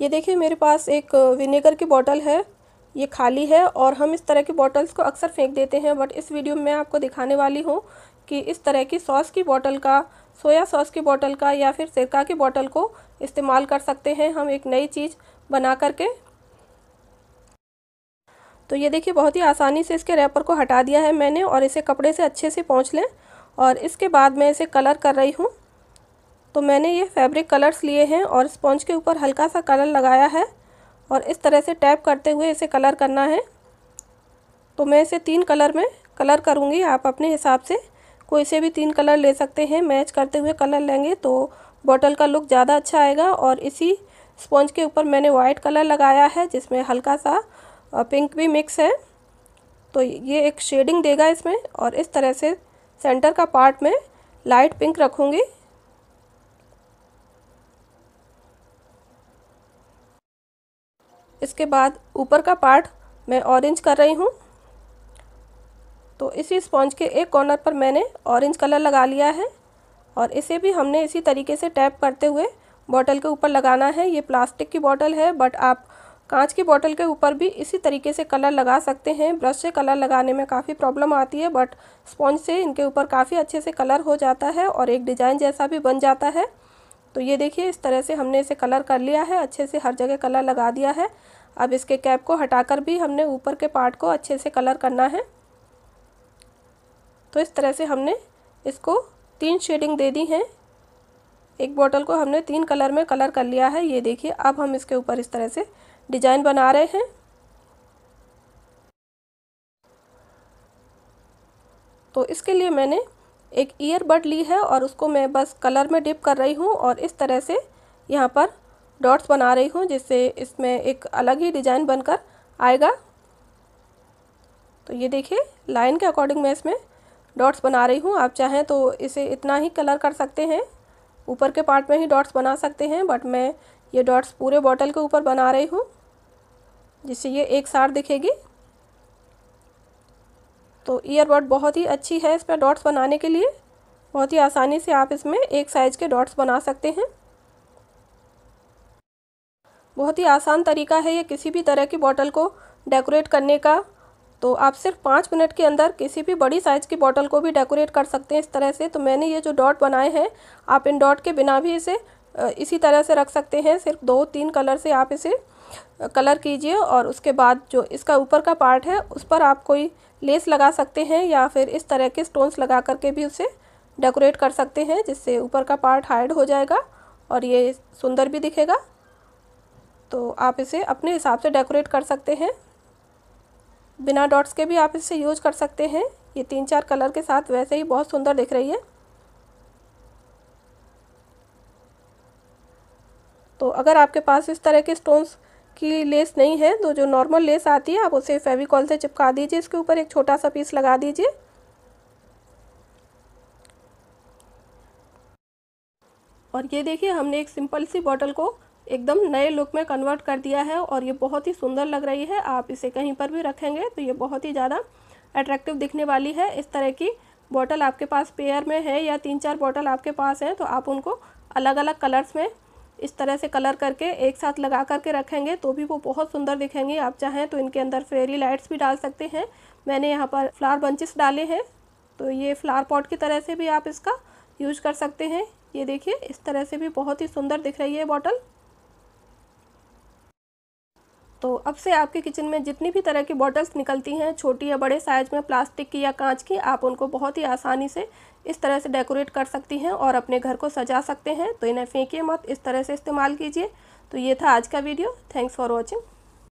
ये देखिए मेरे पास एक विनेगर की बॉटल है ये खाली है और हम इस तरह की बॉटल्स को अक्सर फेंक देते हैं बट इस वीडियो में मैं आपको दिखाने वाली हूँ कि इस तरह की सॉस की बॉटल का सोया सॉस की बॉटल का या फिर सिरका की बॉटल को इस्तेमाल कर सकते हैं हम एक नई चीज़ बना करके तो ये देखिए बहुत ही आसानी से इसके रैपर को हटा दिया है मैंने और इसे कपड़े से अच्छे से पहुँच लें और इसके बाद मैं इसे कलर कर रही हूँ तो मैंने ये फैब्रिक कलर्स लिए हैं और स्पॉन्ज के ऊपर हल्का सा कलर लगाया है और इस तरह से टैप करते हुए इसे कलर करना है तो मैं इसे तीन कलर में कलर करूँगी आप अपने हिसाब से कोई से भी तीन कलर ले सकते हैं मैच करते हुए कलर लेंगे तो बॉटल का लुक ज़्यादा अच्छा आएगा और इसी स्पॉन्ज के ऊपर मैंने वाइट कलर लगाया है जिसमें हल्का सा पिंक भी मिक्स है तो ये एक शेडिंग देगा इसमें और इस तरह से सेंटर का पार्ट में लाइट पिंक रखूँगी इसके बाद ऊपर का पार्ट मैं ऑरेंज कर रही हूँ तो इसी स्पॉन्ज के एक कॉर्नर पर मैंने ऑरेंज कलर लगा लिया है और इसे भी हमने इसी तरीके से टैप करते हुए बॉटल के ऊपर लगाना है ये प्लास्टिक की बॉटल है बट आप कांच की बॉटल के ऊपर भी इसी तरीके से कलर लगा सकते हैं ब्रश से कलर लगाने में काफ़ी प्रॉब्लम आती है बट स्पॉन्ज से इनके ऊपर काफ़ी अच्छे से कलर हो जाता है और एक डिज़ाइन जैसा भी बन जाता है तो ये देखिए इस तरह से हमने इसे कलर कर लिया है अच्छे से हर जगह कलर लगा दिया है अब इसके कैप को हटाकर भी हमने ऊपर के पार्ट को अच्छे से कलर करना है तो इस तरह से हमने इसको तीन शेडिंग दे दी हैं एक बॉटल को हमने तीन कलर में कलर कर लिया है ये देखिए अब हम इसके ऊपर इस तरह से डिजाइन बना रहे हैं तो इसके लिए मैंने एक ईयरबड ली है और उसको मैं बस कलर में डिप कर रही हूँ और इस तरह से यहाँ पर डॉट्स बना रही हूँ जिससे इसमें एक अलग ही डिज़ाइन बनकर आएगा तो ये देखिए लाइन के अकॉर्डिंग मैं इसमें डॉट्स बना रही हूँ आप चाहें तो इसे इतना ही कलर कर सकते हैं ऊपर के पार्ट में ही डॉट्स बना सकते हैं बट मैं ये डॉट्स पूरे बॉटल के ऊपर बना रही हूँ जिससे ये एक सार दिखेगी तो ईयरबड बहुत ही अच्छी है इसमें डॉट्स बनाने के लिए बहुत ही आसानी से आप इसमें एक साइज़ के डॉट्स बना सकते हैं बहुत ही आसान तरीका है ये किसी भी तरह की बॉटल को डेकोरेट करने का तो आप सिर्फ पाँच मिनट के अंदर किसी भी बड़ी साइज़ की बॉटल को भी डेकोरेट कर सकते हैं इस तरह से तो मैंने ये जो डॉट बनाए हैं आप इन डॉट के बिना भी इसे इसी तरह से रख सकते हैं सिर्फ दो तीन कलर से आप इसे कलर कीजिए और उसके बाद जो इसका ऊपर का पार्ट है उस पर आप कोई लेस लगा सकते हैं या फिर इस तरह के स्टोन्स लगा करके भी उसे डेकोरेट कर सकते हैं जिससे ऊपर का पार्ट हाइड हो जाएगा और ये सुंदर भी दिखेगा तो आप इसे अपने हिसाब से डेकोरेट कर सकते हैं बिना डॉट्स के भी आप इसे यूज कर सकते हैं ये तीन चार कलर के साथ वैसे ही बहुत सुंदर दिख रही है तो अगर आपके पास इस तरह के स्टोन्स की लेस नहीं है तो जो नॉर्मल लेस आती है आप उसे फेविकॉल से चिपका दीजिए इसके ऊपर एक छोटा सा पीस लगा दीजिए और ये देखिए हमने एक सिंपल सी बॉटल को एकदम नए लुक में कन्वर्ट कर दिया है और ये बहुत ही सुंदर लग रही है आप इसे कहीं पर भी रखेंगे तो ये बहुत ही ज़्यादा अट्रैक्टिव दिखने वाली है इस तरह की बॉटल आपके पास पेयर में है या तीन चार बॉटल आपके पास हैं तो आप उनको अलग अलग कलर्स में इस तरह से कलर करके एक साथ लगा करके रखेंगे तो भी वो बहुत सुंदर दिखेंगे आप चाहें तो इनके अंदर फेरी लाइट्स भी डाल सकते हैं मैंने यहाँ पर फ्लावर बंचेस डाले हैं तो ये फ्लावर पॉट की तरह से भी आप इसका यूज कर सकते हैं ये देखिए इस तरह से भी बहुत ही सुंदर दिख रही है बॉटल तो अब से आपके किचन में जितनी भी तरह की बॉटल्स निकलती हैं छोटी या बड़े साइज़ में प्लास्टिक की या कांच की आप उनको बहुत ही आसानी से इस तरह से डेकोरेट कर सकती हैं और अपने घर को सजा सकते हैं तो इन्हें फेंकिए मत इस तरह से इस्तेमाल कीजिए तो ये था आज का वीडियो थैंक्स फॉर वॉचिंग